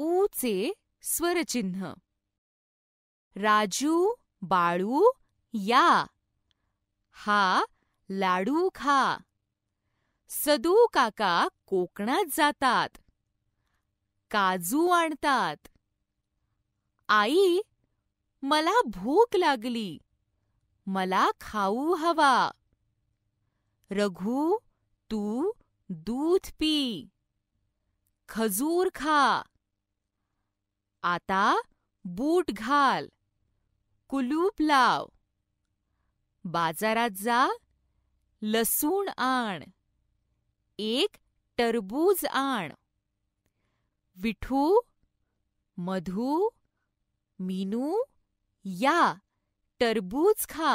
ऊचे स्वरचिन्ह राजू बाळू या हा लाडू खा सदू काका कोकणात जातात काजू आणतात आई मला भूक लागली मला खाऊ हवा रघु तू दूध पी खजूर खा आता बूट घाल कुलूप लाव बाजारात जा लसूण आण एक टरबूज आण विठू मधू मीनू या टरबूज खा